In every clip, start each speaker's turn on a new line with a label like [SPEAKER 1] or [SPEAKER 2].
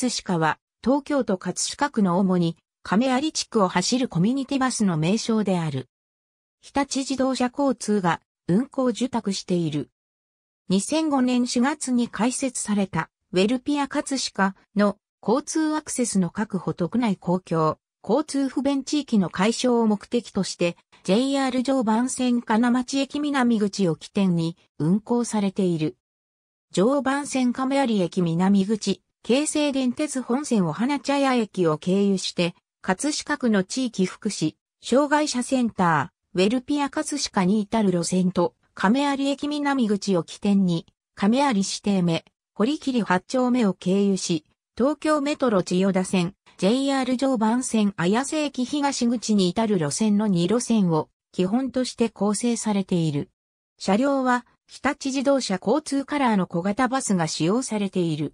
[SPEAKER 1] 葛飾は、東京都葛飾区の主に、亀有地区を走るコミュニティバスの名称である。日立自動車交通が運行受託している。2005年4月に開設された、ウェルピア葛飾の交通アクセスの確保と国内公共、交通不便地域の解消を目的として、JR 常磐線金町駅南口を起点に運行されている。常磐線亀有駅南口京成電鉄本線を花茶屋駅を経由して、葛飾区の地域福祉、障害者センター、ウェルピア葛飾に至る路線と、亀有駅南口を起点に、亀有指定目、堀切八丁目を経由し、東京メトロ千代田線、JR 常磐線綾瀬駅東口に至る路線の2路線を基本として構成されている。車両は日立自動車交通カラーの小型バスが使用されている。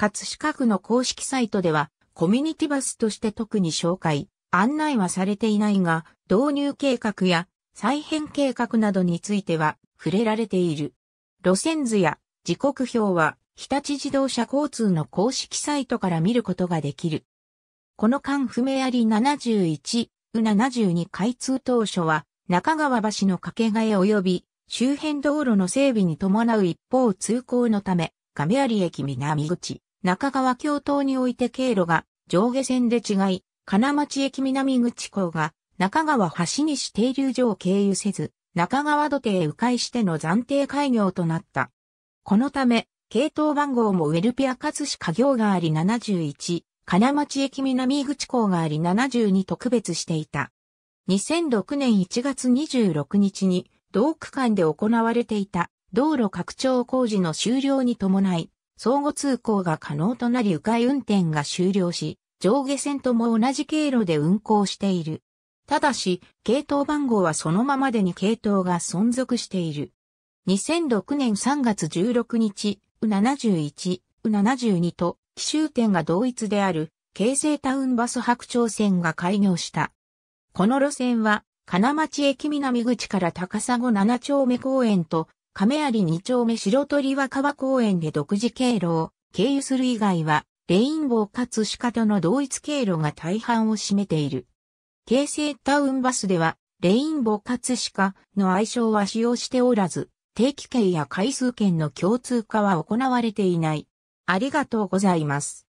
[SPEAKER 1] 葛飾区の公式サイトでは、コミュニティバスとして特に紹介、案内はされていないが、導入計画や再編計画などについては触れられている。路線図や時刻表は、日立自動車交通の公式サイトから見ることができる。この間不明あり71、72開通当初は、中川橋の掛け替え及び、周辺道路の整備に伴う一方通行のため、亀有駅南口、中川京東において経路が上下線で違い、金町駅南口港が中川橋西停留所を経由せず、中川土手へ迂回しての暫定開業となった。このため、系統番号もウェルピア葛飾行があり71、金町駅南口港があり70に特別していた。2006年1月26日に同区間で行われていた道路拡張工事の終了に伴い、相互通行が可能となり迂回運転が終了し、上下線とも同じ経路で運行している。ただし、系統番号はそのままでに系統が存続している。2006年3月16日、U71、U72 と、奇襲点が同一である、京成タウンバス白鳥線が開業した。この路線は、金町駅南口から高砂7丁目公園と亀有二丁目白鳥若川公園で独自経路を経由する以外は、レインボーかつ鹿との同一経路が大半を占めている。京成タウンバスでは、レインボーかつ鹿の愛称は使用しておらず、定期券や回数券の共通化は行われていない。ありがとうございます。